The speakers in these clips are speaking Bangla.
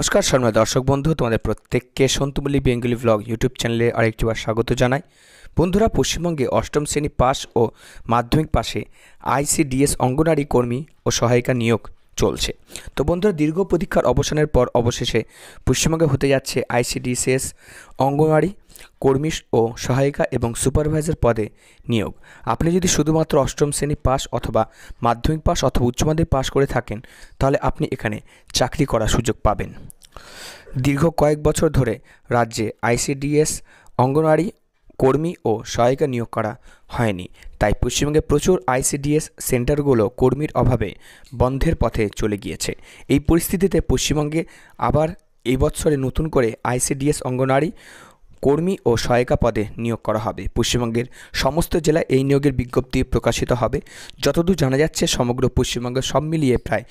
নমস্কার সন্মা দর্শক বন্ধু তোমাদের প্রত্যেককে সন্তুমলি বেঙ্গলি ব্লগ ইউটিউব চ্যানেলে আরেকটিবার স্বাগত জানাই বন্ধুরা পশ্চিমবঙ্গে অষ্টম শ্রেণী পাস ও মাধ্যমিক পাশে আইসিডিএস অঙ্গনারী কর্মী ও সহায়িকা নিয়োগ চলছে তো বন্ধুরা দীর্ঘ প্রতীক্ষার অবসানের পর অবশেষে পশ্চিমবঙ্গে হতে যাচ্ছে আইসিডিসিএস অঙ্গনওয়াড়ি কর্মী ও সহায়িকা এবং সুপারভাইজার পদে নিয়োগ আপনি যদি শুধুমাত্র অষ্টম শ্রেণী পাস অথবা মাধ্যমিক পাস অথবা উচ্চ মাধ্যমিক পাস করে থাকেন তাহলে আপনি এখানে চাকরি করার সুযোগ পাবেন দীর্ঘ কয়েক বছর ধরে রাজ্যে আইসিডিএস অঙ্গনওয়াড়ি কর্মী ও সহায়িকা নিয়োগ করা হয়নি তাই পশ্চিমবঙ্গে প্রচুর আইসিডিএস সেন্টারগুলো কর্মীর অভাবে বন্ধের পথে চলে গিয়েছে এই পরিস্থিতিতে পশ্চিমবঙ্গে আবার এই বছরে নতুন করে আইসিডিএস অঙ্গনারী কর্মী ও সহায়িকা পদে নিয়োগ করা হবে পশ্চিমবঙ্গের সমস্ত জেলায় এই নিয়োগের বিজ্ঞপ্তি প্রকাশিত হবে যতদূর জানা যাচ্ছে সমগ্র পশ্চিমবঙ্গে সব মিলিয়ে প্রায়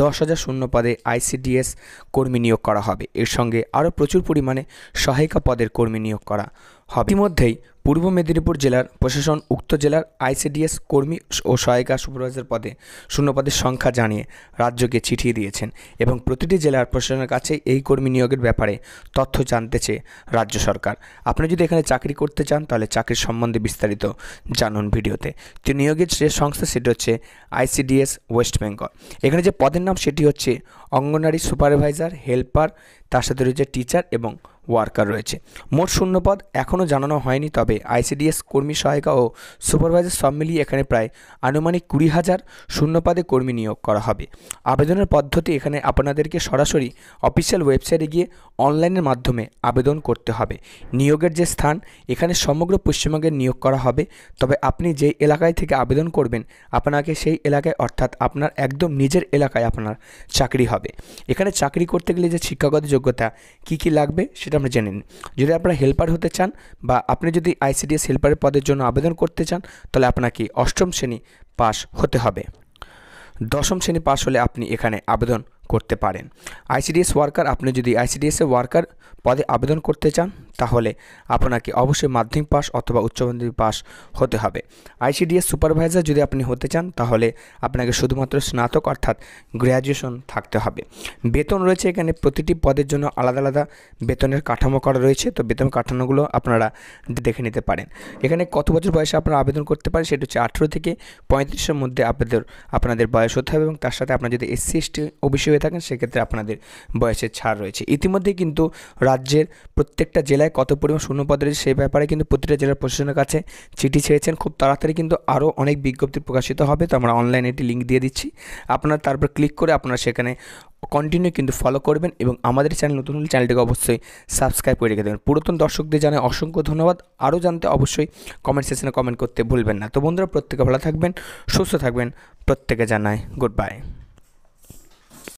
দশ হাজার শূন্য পদে আইসিডিএস কর্মী নিয়োগ করা হবে এর সঙ্গে আরও প্রচুর পরিমাণে সহায়িকা পদের কর্মী নিয়োগ করা হবে ইতিমধ্যেই পূর্ব মেদিনীপুর জেলার প্রশাসন উক্ত জেলার আইসিডিএস কর্মী ও সহায়িকা সুপারভাইজার পদে শূন্যপদের সংখ্যা জানিয়ে রাজ্যকে চিঠিয়ে দিয়েছেন এবং প্রতিটি জেলার প্রশাসনের কাছে এই কর্মী নিয়োগের ব্যাপারে তথ্য জানতে চেয়ে রাজ্য সরকার আপনি যদি এখানে চাকরি করতে চান তাহলে চাকরির সম্বন্ধে বিস্তারিত জানুন ভিডিওতে তো নিয়োগের যে সংস্থা সেটি হচ্ছে আইসিডিএস ওয়েস্ট বেঙ্গল এখানে যে পদের নাম সেটি হচ্ছে অঙ্গনারী সুপারভাইজার হেল্পার তার সাথে রয়েছে টিচার এবং ওয়ার্কার রয়েছে মোট শূন্যপদ এখনও জানানো হয়নি তবে আইসিডিএস কর্মী সহায়িকা ও সুপারভাইজার সব মিলিয়ে এখানে প্রায় আনুমানিক কুড়ি হাজার শূন্যপদে কর্মী নিয়োগ করা হবে আবেদনের পদ্ধতি এখানে আপনাদেরকে সরাসরি অফিসিয়াল ওয়েবসাইটে গিয়ে অনলাইনের মাধ্যমে আবেদন করতে হবে নিয়োগের যে স্থান এখানে সমগ্র পশ্চিমবঙ্গের নিয়োগ করা হবে তবে আপনি যে এলাকায় থেকে আবেদন করবেন আপনাকে সেই এলাকায় অর্থাৎ আপনার একদম নিজের এলাকায় আপনার চাকরি হবে এখানে চাকরি করতে গেলে যে শিক্ষাগত যোগ্যতা কি কি লাগবে সেটা সেটা আপনি জেনে নিন যদি আপনারা হেল্পার হতে চান বা আপনি যদি আইসিডিএস হেল্পারের পদের জন্য আবেদন করতে চান তাহলে আপনাকে অষ্টম শ্রেণী পাস হতে হবে দশম শ্রেণী পাস হলে আপনি এখানে আবেদন করতে পারেন আইসিডিএস ওয়ার্কার আপনি যদি আইসিডিএসে ওয়ার্কার পদে আবেদন করতে চান তাহলে আপনাকে অবশ্যই মাধ্যমিক পাস অথবা উচ্চ মাধ্যমিক পাস হতে হবে আইসিডিএস সুপারভাইজার যদি আপনি হতে চান তাহলে আপনাকে শুধুমাত্র স্নাতক অর্থাৎ গ্র্যাজুয়েশন থাকতে হবে বেতন রয়েছে এখানে প্রতিটি পদের জন্য আলাদা আলাদা বেতনের কাঠামো করা রয়েছে তো বেতন কাঠামোগুলো আপনারা দেখে নিতে পারেন এখানে কত বছর বয়সে আপনারা আবেদন করতে পারেন সেটা হচ্ছে আঠেরো থেকে পঁয়ত্রিশের মধ্যে আপনাদের আপনাদের বয়স হতে হবে এবং তার সাথে আপনার যদি এসসি এসটি ওবিসি হয়ে থাকেন সেক্ষেত্রে আপনাদের বয়সের ছাড় রয়েছে ইতিমধ্যে কিন্তু রাজ্যের প্রত্যেকটা জেলায় কত পরিমাণ শূন্যপদ রয়েছে সেই ব্যাপারে কিন্তু প্রতিটা জেলার প্রশাসনের কাছে চিঠি ছেড়েছেন খুব তাড়াতাড়ি কিন্তু আরও অনেক বিজ্ঞপ্তি প্রকাশিত হবে তো আমরা অনলাইনে একটি লিঙ্ক দিয়ে দিচ্ছি আপনারা তারপর ক্লিক করে আপনারা সেখানে কন্টিনিউ কিন্তু ফলো করবেন এবং আমাদের চ্যানেল নতুন হলে চ্যানেলটিকে অবশ্যই সাবস্ক্রাইব করে রেখে দেবেন পুরাতন দর্শকদের জানায় অসংখ্য ধন্যবাদ আরও জানতে অবশ্যই কমেন্ট সেকশনে কমেন্ট করতে ভুলবেন না তো বন্ধুরা প্রত্যেকে ভালো থাকবেন সুস্থ থাকবেন প্রত্যেকে জানায় গুড বাই